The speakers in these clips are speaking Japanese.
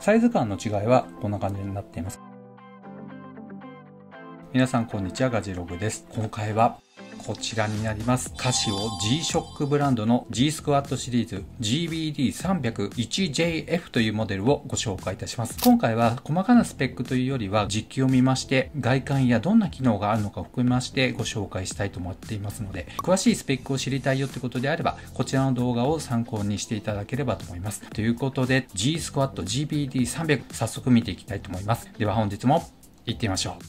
サイズ感の違いはこんな感じになっています。皆さんこんにちは、ガジログです。今回はこちらになります。カシオ G-SHOCK ブランドの G スクワットシリーズ GBD301JF というモデルをご紹介いたします。今回は細かなスペックというよりは実機を見まして外観やどんな機能があるのかを含めましてご紹介したいと思っていますので詳しいスペックを知りたいよってことであればこちらの動画を参考にしていただければと思います。ということで G スクワット GBD300 早速見ていきたいと思います。では本日も行ってみましょう。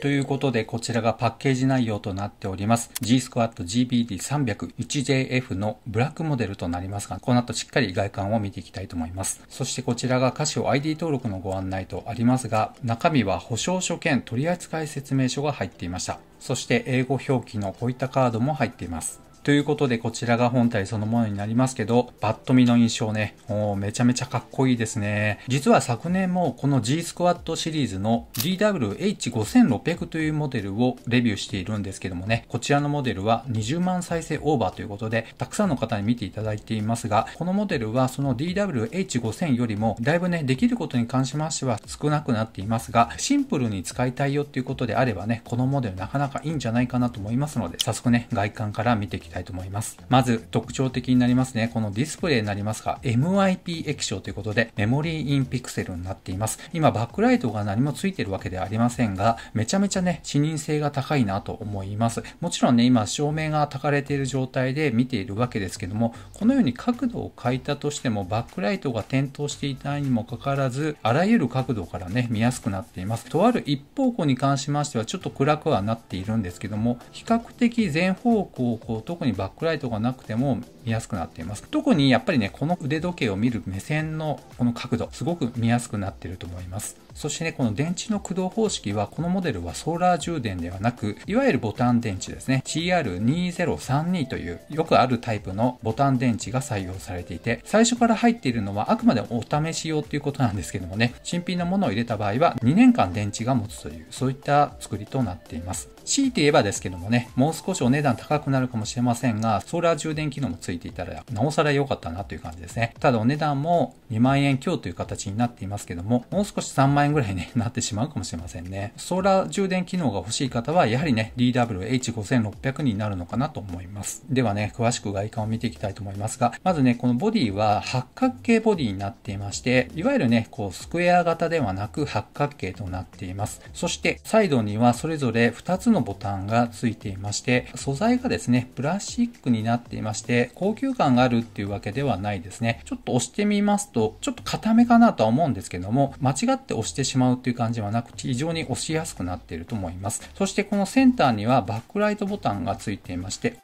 ということで、こちらがパッケージ内容となっております。g s q u a ト GBD300-1JF のブラックモデルとなりますが、この後しっかり外観を見ていきたいと思います。そしてこちらが歌詞を ID 登録のご案内とありますが、中身は保証書兼取扱説明書が入っていました。そして英語表記のこういったカードも入っています。ということでこちらが本体そのものになりますけど、バッと見の印象ね、めちゃめちゃかっこいいですね。実は昨年もこの G スクワットシリーズの DWH5600 というモデルをレビューしているんですけどもね、こちらのモデルは20万再生オーバーということで、たくさんの方に見ていただいていますが、このモデルはその DWH5000 よりもだいぶね、できることに関しましては少なくなっていますが、シンプルに使いたいよっていうことであればね、このモデルなかなかいいんじゃないかなと思いますので、早速ね、外観から見ていきたいたいと思います。まず特徴的になりますね。このディスプレイになりますが、MIP 液晶ということで、メモリーインピクセルになっています。今、バックライトが何もついてるわけではありませんが、めちゃめちゃね、視認性が高いなと思います。もちろんね、今、照明が焚かれている状態で見ているわけですけども、このように角度を変えたとしても、バックライトが点灯していたにもかかわらず、あらゆる角度からね、見やすくなっています。とある一方向に関しましては、ちょっと暗くはなっているんですけども、比較的全方向とにバックライトがなくても見やすくなっています。特にやっぱりね、この腕時計を見る目線のこの角度、すごく見やすくなってると思います。そしてね、この電池の駆動方式は、このモデルはソーラー充電ではなく、いわゆるボタン電池ですね。TR2032 というよくあるタイプのボタン電池が採用されていて、最初から入っているのはあくまでお試し用ということなんですけどもね、新品のものを入れた場合は2年間電池が持つという、そういった作りとなっています。強いて言えばですけどもね、もう少しお値段高くなるかもしれませんが、ソーラー充電機能もついていていたら、なおさら良かったなという感じですね。ただお値段も2万円強という形になっていますけども、もう少し3万円ぐらいに、ね、なってしまうかもしれませんね。ソーラー充電機能が欲しい方は、やはりね、DWH5600 になるのかなと思います。ではね、詳しく外観を見ていきたいと思いますが、まずね、このボディは八角形ボディになっていまして、いわゆるね、こう、スクエア型ではなく八角形となっています。そして、サイドにはそれぞれ2つのボタンがついていまして、素材がですね、プラスチックになっていまして、高級感があるっていうわけではないですね。ちょっと押してみますと、ちょっと硬めかなとは思うんですけども、間違って押してしまうっていう感じはなく、非常に押しやすくなっていると思います。そしてこのセンターにはバックライトボタンがついていまして、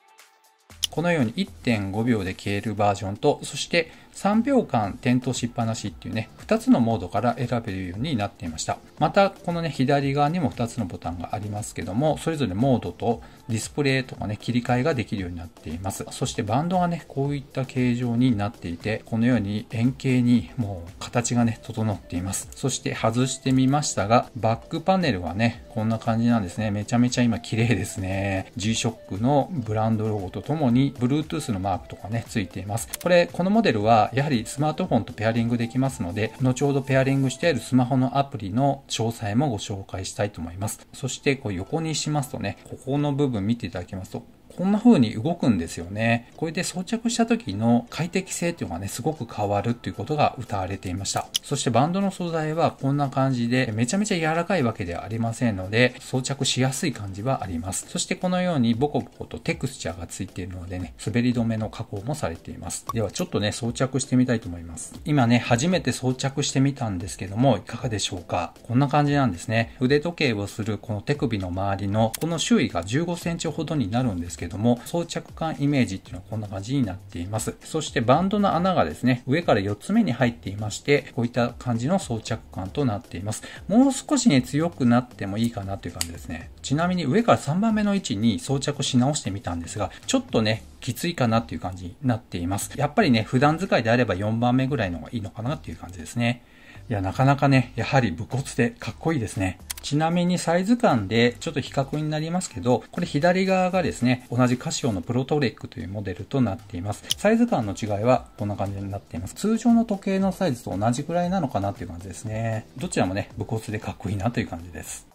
このように1.5秒で消えるバージョンと、そして3秒間点灯しっぱなしっていうね、2つのモードから選べるようになっていました。また、このね、左側にも2つのボタンがありますけども、それぞれモードとディスプレイとかね、切り替えができるようになっています。そしてバンドがね、こういった形状になっていて、このように円形にもう形がね、整っています。そして外してみましたが、バックパネルはね、こんな感じなんですね。めちゃめちゃ今綺麗ですね。G-SHOCK のブランドロゴとともに、Bluetooth のマークとかね、ついています。これ、このモデルはやはりスマートフォンとペアリングできますので、後ほどペアリングしているスマホのアプリの詳細もご紹介したいと思います。そしてこう横にしますとね、ここの部分見ていただきますと、こんな風に動くんですよね。これで装着した時の快適性っていうのがね、すごく変わるっていうことが歌われていました。そしてバンドの素材はこんな感じで、めちゃめちゃ柔らかいわけではありませんので、装着しやすい感じはあります。そしてこのようにボコボコとテクスチャーがついているのでね、滑り止めの加工もされています。ではちょっとね、装着してみたいと思います。今ね、初めて装着してみたんですけども、いかがでしょうかこんな感じなんですね。腕時計をするこの手首の周りの、この周囲が15センチほどになるんですけどけども、装着感イメージっていうのはこんな感じになっています。そしてバンドの穴がですね、上から4つ目に入っていまして、こういった感じの装着感となっています。もう少しね、強くなってもいいかなという感じですね。ちなみに上から3番目の位置に装着し直してみたんですが、ちょっとね、きついかなっていう感じになっています。やっぱりね、普段使いであれば4番目ぐらいの方がいいのかなっていう感じですね。いや、なかなかね、やはり武骨でかっこいいですね。ちなみにサイズ感でちょっと比較になりますけど、これ左側がですね、同じカシオのプロトレックというモデルとなっています。サイズ感の違いはこんな感じになっています。通常の時計のサイズと同じくらいなのかなっていう感じですね。どちらもね、武骨でかっこいいなという感じです。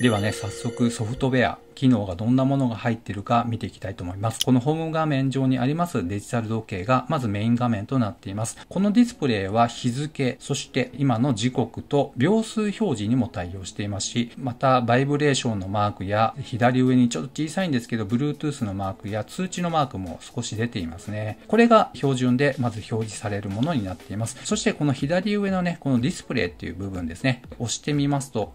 ではね、早速ソフトウェア、機能がどんなものが入ってるか見ていきたいと思います。このホーム画面上にありますデジタル時計がまずメイン画面となっています。このディスプレイは日付、そして今の時刻と秒数表示にも対応していますし、またバイブレーションのマークや左上にちょっと小さいんですけど、Bluetooth のマークや通知のマークも少し出ていますね。これが標準でまず表示されるものになっています。そしてこの左上のね、このディスプレイっていう部分ですね、押してみますと、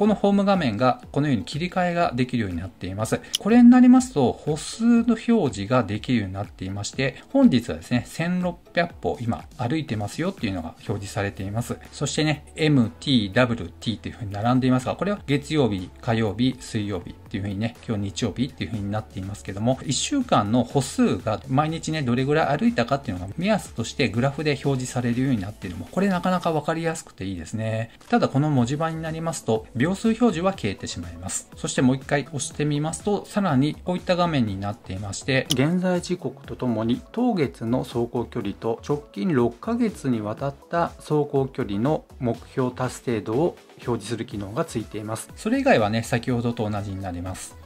このホーム画面がこのように切り替えができるようになっています。これになりますと、歩数の表示ができるようになっていまして、本日はですね、1600歩今歩いてますよっていうのが表示されています。そしてね、MTWT というふうに並んでいますが、これは月曜日、火曜日、水曜日、っていうふうにね、今日日曜日っていうふうになっていますけども、1週間の歩数が毎日ね、どれぐらい歩いたかっていうのが目安としてグラフで表示されるようになっているのも、これなかなかわかりやすくていいですね。ただこの文字盤になりますと、秒数表示は消えてしまいます。そしてもう一回押してみますと、さらにこういった画面になっていまして、現在時刻とともに、当月の走行距離と直近6ヶ月にわたった走行距離の目標達成度を表示する機能がついていますそれ以外はね先ほどと同じになります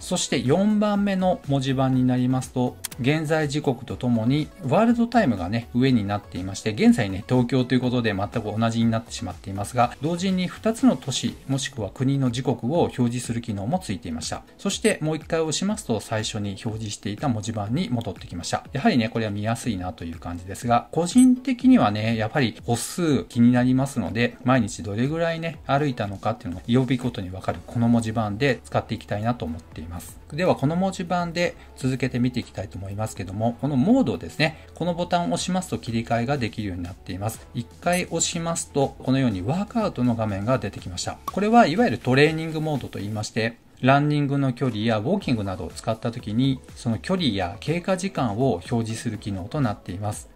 そして4番目の文字盤になりますと現在時刻とともに、ワールドタイムがね、上になっていまして、現在ね、東京ということで全く同じになってしまっていますが、同時に2つの都市、もしくは国の時刻を表示する機能もついていました。そしてもう1回押しますと、最初に表示していた文字盤に戻ってきました。やはりね、これは見やすいなという感じですが、個人的にはね、やっぱり歩数気になりますので、毎日どれぐらいね、歩いたのかっていうのを曜日ごとにわかるこの文字盤で使っていきたいなと思っています。では、この文字盤で続けて見ていきたいと思います。思いますけども、このモードですね、このボタンを押しますと切り替えができるようになっています。1回押しますと、このようにワークアウトの画面が出てきました。これはいわゆるトレーニングモードと言いまして、ランニングの距離やウォーキングなどを使った時に、その距離や経過時間を表示する機能となっています。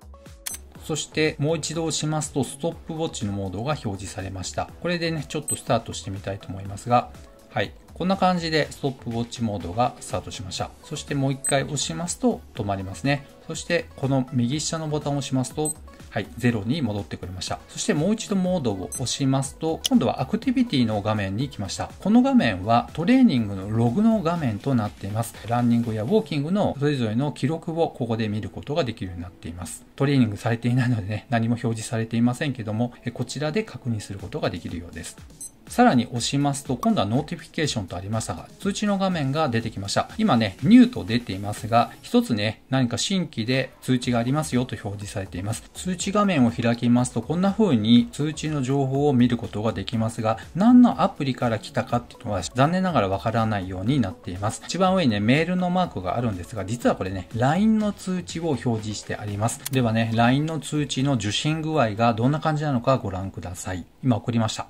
そしてもう一度押しますとストップウォッチのモードが表示されました。これでね、ちょっとスタートしてみたいと思いますが、はい、こんな感じでストップウォッチモードがスタートしました。そしてもう一回押しますと止まりますね。そしてこの右下のボタンを押しますとはい、0に戻ってくれました。そしてもう一度モードを押しますと、今度はアクティビティの画面に来ました。この画面はトレーニングのログの画面となっています。ランニングやウォーキングのそれぞれの記録をここで見ることができるようになっています。トレーニングされていないのでね、何も表示されていませんけども、こちらで確認することができるようです。さらに押しますと、今度はノーティフィケーションとありましたが、通知の画面が出てきました。今ね、ニューと出ていますが、一つね、何か新規で通知がありますよと表示されています。通知画面を開きますと、こんな風に通知の情報を見ることができますが、何のアプリから来たかっていうのは残念ながらわからないようになっています。一番上にね、メールのマークがあるんですが、実はこれね、LINE の通知を表示してあります。ではね、LINE の通知の受信具合がどんな感じなのかご覧ください。今送りました。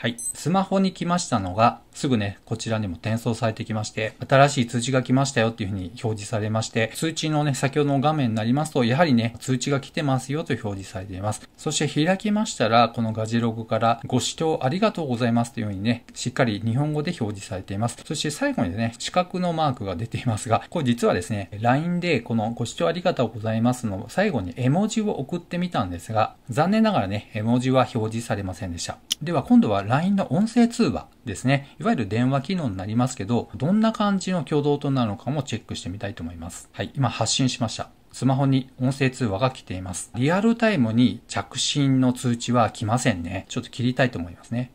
はい。スマホに来ましたのが、すぐね、こちらにも転送されてきまして、新しい通知が来ましたよっていうふうに表示されまして、通知のね、先ほどの画面になりますと、やはりね、通知が来てますよと表示されています。そして開きましたら、このガジログからご視聴ありがとうございますというふうにね、しっかり日本語で表示されています。そして最後にね、四角のマークが出ていますが、これ実はですね、LINE でこのご視聴ありがとうございますの最後に絵文字を送ってみたんですが、残念ながらね、絵文字は表示されませんでした。では今度は LINE の音声通話ですね、いわゆる電話機能になりますけど、どんな感じの挙動となるのかもチェックしてみたいと思います。はい、今発信しました。スマホに音声通話が来ています。リアルタイムに着信の通知は来ませんね。ちょっと切りたいと思いますね。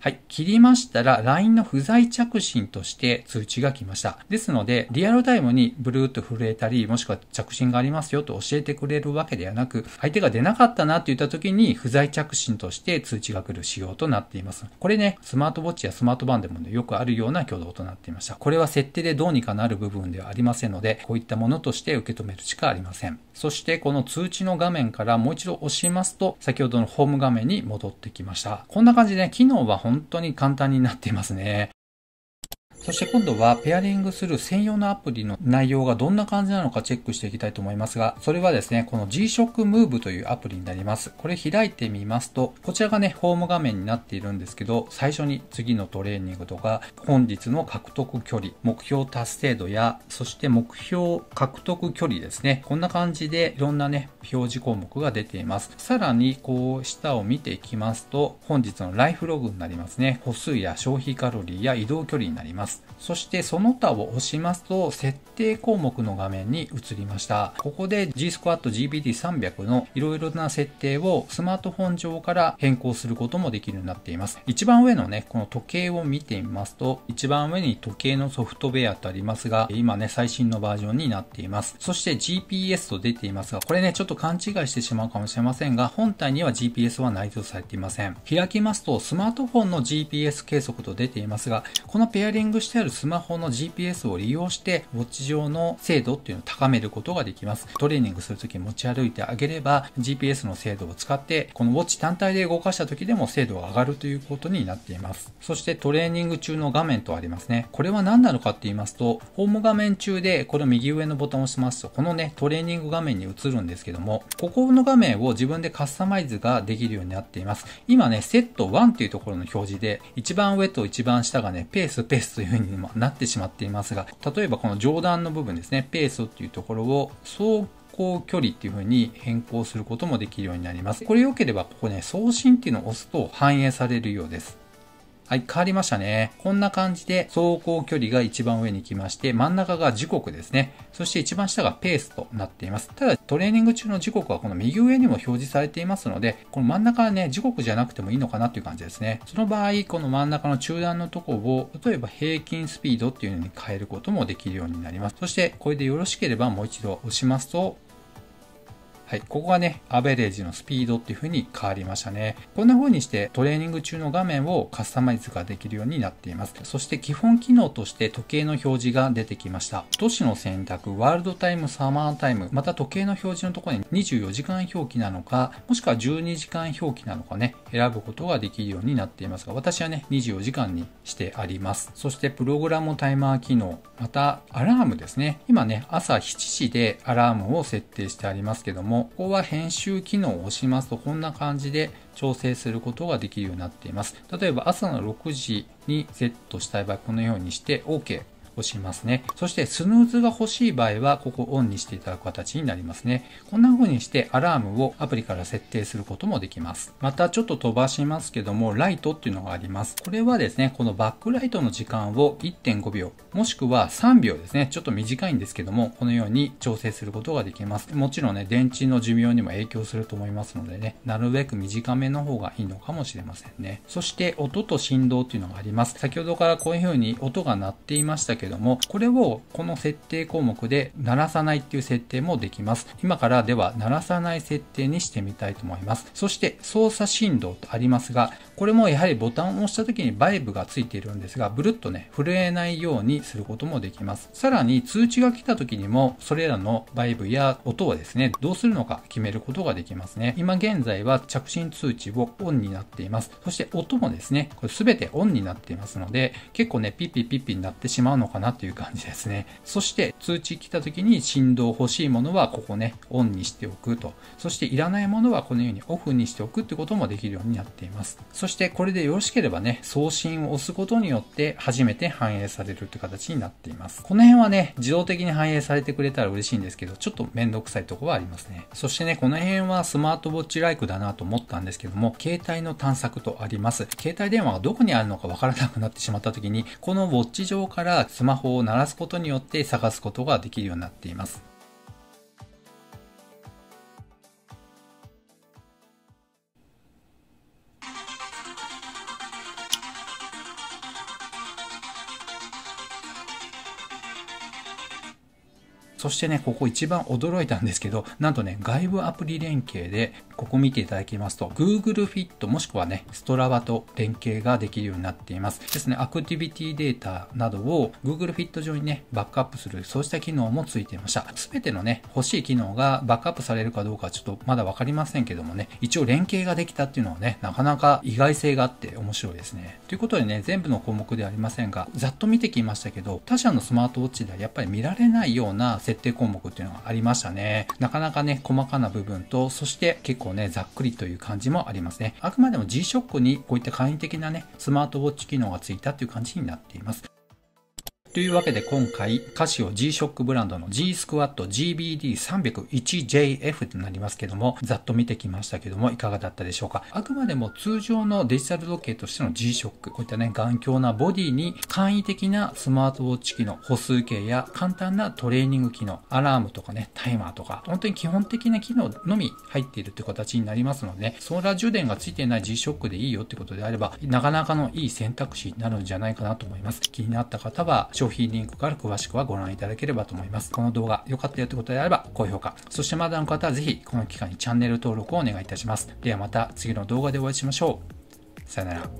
はい。切りましたら LINE の不在着信として通知が来ました。ですので、リアルタイムにブルーと震えたり、もしくは着信がありますよと教えてくれるわけではなく、相手が出なかったなって言った時に不在着信として通知が来る仕様となっています。これね、スマートウォッチやスマートバンでも、ね、よくあるような挙動となっていました。これは設定でどうにかなる部分ではありませんので、こういったものとして受け止めるしかありません。そしてこの通知の画面からもう一度押しますと、先ほどのホーム画面に戻ってきました。こんな感じで、ね、機能は本当に簡単になっていますね。そして今度はペアリングする専用のアプリの内容がどんな感じなのかチェックしていきたいと思いますが、それはですね、この G-SHOCK Move というアプリになります。これ開いてみますと、こちらがね、ホーム画面になっているんですけど、最初に次のトレーニングとか、本日の獲得距離、目標達成度や、そして目標獲得距離ですね。こんな感じでいろんなね、表示項目が出ています。さらに、こう、下を見ていきますと、本日のライフログになりますね。歩数や消費カロリーや移動距離になります。enough そしてその他を押しますと設定項目の画面に移りました。ここで G スクワット g p t 3 0 0のいろいろな設定をスマートフォン上から変更することもできるようになっています。一番上のね、この時計を見てみますと、一番上に時計のソフトウェアとありますが、今ね、最新のバージョンになっています。そして GPS と出ていますが、これね、ちょっと勘違いしてしまうかもしれませんが、本体には GPS は内蔵されていません。開きますと、スマートフォンの GPS 計測と出ていますが、このペアリングしてあるるスマホの GPS を利用して、ウォッチ上の精度っていうのを高めることができます。トレーニングするとき持ち歩いてあげれば、GPS の精度を使って、このウォッチ単体で動かしたときでも精度が上がるということになっています。そしてトレーニング中の画面とありますね。これは何なのかって言いますと、ホーム画面中で、この右上のボタンを押しますと、このね、トレーニング画面に映るんですけども、ここの画面を自分でカスタマイズができるようになっています。今ね、セット1っていうところの表示で、一番上と一番下がね、ペースペースという風ににもなってしまっていますが、例えばこの上段の部分ですね、ペースっていうところを走行距離っていう風に変更することもできるようになります。これ良ければここね、送信っていうのを押すと反映されるようです。はい、変わりましたね。こんな感じで走行距離が一番上に来まして、真ん中が時刻ですね。そして一番下がペースとなっています。ただ、トレーニング中の時刻はこの右上にも表示されていますので、この真ん中はね、時刻じゃなくてもいいのかなという感じですね。その場合、この真ん中の中段のとこを、例えば平均スピードっていうのに変えることもできるようになります。そして、これでよろしければもう一度押しますと、はい、ここがね、アベレージのスピードっていう風に変わりましたね。こんな風にしてトレーニング中の画面をカスタマイズができるようになっています。そして基本機能として時計の表示が出てきました。都市の選択、ワールドタイム、サマータイム、また時計の表示のところに24時間表記なのか、もしくは12時間表記なのかね、選ぶことができるようになっていますが、私はね、24時間にしてあります。そしてプログラムタイマー機能、またアラームですね。今ね、朝7時でアラームを設定してありますけども、ここは編集機能を押しますと、こんな感じで調整することができるようになっています。例えば朝の6時にセットしたい場合、このようにして OK。押しますね。そしてスヌーズが欲しい場合は、ここオンにしていただく形になりますね。こんな風にしてアラームをアプリから設定することもできます。またちょっと飛ばしますけども、ライトっていうのがあります。これはですね、このバックライトの時間を1.5秒、もしくは3秒ですね。ちょっと短いんですけども、このように調整することができます。もちろんね、電池の寿命にも影響すると思いますのでね、なるべく短めの方がいいのかもしれませんね。そして音と振動っていうのがあります。先ほどからこういう風に音が鳴っていましたけどけども、これをこの設定項目で鳴らさないっていう設定もできます。今からでは鳴らさない設定にしてみたいと思います。そして操作振動とありますが、これもやはりボタンを押した時にバイブがついているんですが、ブルッとね、震えないようにすることもできます。さらに通知が来た時にも、それらのバイブや音をですね、どうするのか決めることができますね。今現在は着信通知をオンになっています。そして音もですね、これ全てオンになっていますので、結構ね、ピッピッピッピになってしまうのかなという感じですね。そして通知来た時に振動欲しいものはここね、オンにしておくと。そしていらないものはこのようにオフにしておくってこともできるようになっています。そしてこれでよろしければね、送信を押すことによって初めて反映されるって形になっています。この辺はね、自動的に反映されてくれたら嬉しいんですけど、ちょっとめんどくさいとこはありますね。そしてね、この辺はスマートウォッチライクだなと思ったんですけども、携帯の探索とあります。携帯電話がどこにあるのかわからなくなってしまった時に、このウォッチ上からスマホを鳴らすことによって探すことができるようになっています。そしてね、ここ一番驚いたんですけど、なんとね、外部アプリ連携で、ここ見ていただきますと、Google Fit もしくはね、ストラバと連携ができるようになっています。ですね、アクティビティデータなどを Google Fit 上にね、バックアップする、そうした機能もついていました。すべてのね、欲しい機能がバックアップされるかどうかちょっとまだわかりませんけどもね、一応連携ができたっていうのはね、なかなか意外性があって面白いですね。ということでね、全部の項目ではありませんが、ざっと見てきましたけど、他社のスマートウォッチではやっぱり見られないような設定項目っていうのがありましたね。なかなかね、細かな部分と、そして結構ね、ざっくりという感じもありますね。あくまでも G-SHOCK にこういった簡易的なね、スマートウォッチ機能がついたという感じになっています。というわけで今回、カシオ G-SHOCK ブランドの G-SQUAT GBD301JF となりますけども、ざっと見てきましたけども、いかがだったでしょうか。あくまでも通常のデジタル時計としての G-SHOCK、こういったね、頑強なボディに簡易的なスマートウォッチ機能、歩数計や簡単なトレーニング機能、アラームとかね、タイマーとか、本当に基本的な機能のみ入っているという形になりますので、ね、ソーラー充電が付いていない G-SHOCK でいいよってことであれば、なかなかのいい選択肢になるんじゃないかなと思います。気になった方は、商品リンクから詳しくはご覧いただければと思います。この動画良かったよってことであれば高評価、そしてまだの方はぜひこの機会にチャンネル登録をお願いいたします。ではまた次の動画でお会いしましょう。さよなら。